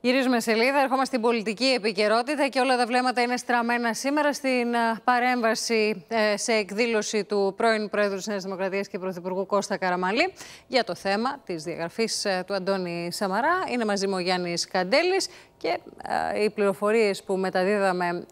Γυρίζουμε σελίδα, ερχόμαστε στην πολιτική επικαιρότητα και όλα τα βλέμματα είναι στραμμένα σήμερα στην ε, παρέμβαση ε, σε εκδήλωση του πρώην Πρόεδρου της Νέας Δημοκρατίας και Πρωθυπουργού Κώστα Καραμαλή για το θέμα της διαγραφής ε, του Αντώνη Σαμαρά. Είναι μαζί μου ο Γιάννης Καντέλης και οι πληροφορίες που μεταδίδαμε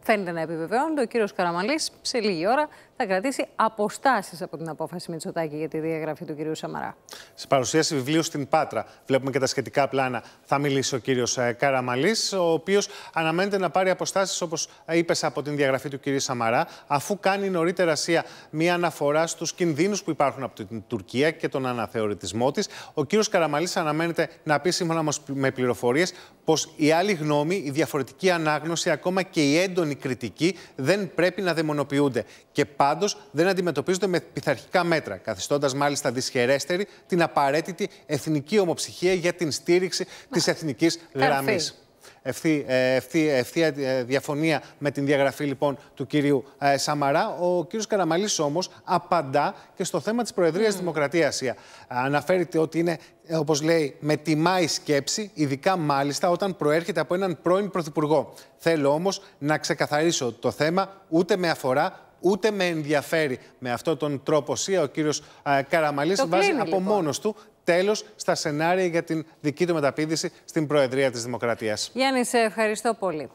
φαίνεται να επιβεβαιώνονται. Ο κύριος Καραμαλής σε λίγη ώρα θα κρατήσει αποστάσεις από την απόφαση Μητσοτάκη για τη διαγραφή του κυρίου Σαμαρά. Σε παρουσίαση βιβλίου στην Πάτρα βλέπουμε και τα σχετικά πλάνα. Θα μιλήσουμε μιλήσει ο κύριος ε, Καραμαλής, ο οποίος αναμένεται να πάρει αποστάσεις, όπως είπες, από την διαγραφή του κυρίου Σαμαρά, αφού κάνει νωρίτερα Ασία μία αναφορά στους κινδύνους που υπάρχουν από την Τουρκία και τον αναθεωρητισμό της. Ο κύριος Καραμαλής αναμένεται να πει σύμφωνα με πληροφορίες πως η άλλη γνώμη, η διαφορετική ανάγνωση, ακόμα και η έντονη κριτική δεν πρέπει να δαιμονοποιούνται και πάντως δεν αντιμετωπίζονται με πειθαρχικά μέτρα, καθιστώντας μάλιστα δυσχερέστερη την απαραίτητη εθνική ομοψυχία για την στήριξη της εθνική εθνική γραμμή. Ε, ευθύ, ευθύ, ευθεία διαφωνία με την διαγραφή λοιπόν του κυρίου ε, Σαμαρά. Ο κύριος Καραμαλής όμως απαντά και στο θέμα της Προεδρίας mm. Δημοκρατίας. Αναφέρεται ότι είναι, ε, όπως λέει, με τιμά η σκέψη, ειδικά μάλιστα όταν προέρχεται από έναν πρώην Πρωθυπουργό. Θέλω όμως να ξεκαθαρίσω το θέμα ούτε με αφορά ούτε με ενδιαφέρει με αυτόν τον τρόπο ΣΥΑ ο κύριος α, Καραμαλής βάζει από λοιπόν. μόνος του τέλος στα σενάρια για την δική του μεταπίδηση στην Προεδρία της Δημοκρατίας. Γιάννη, σε ευχαριστώ πολύ.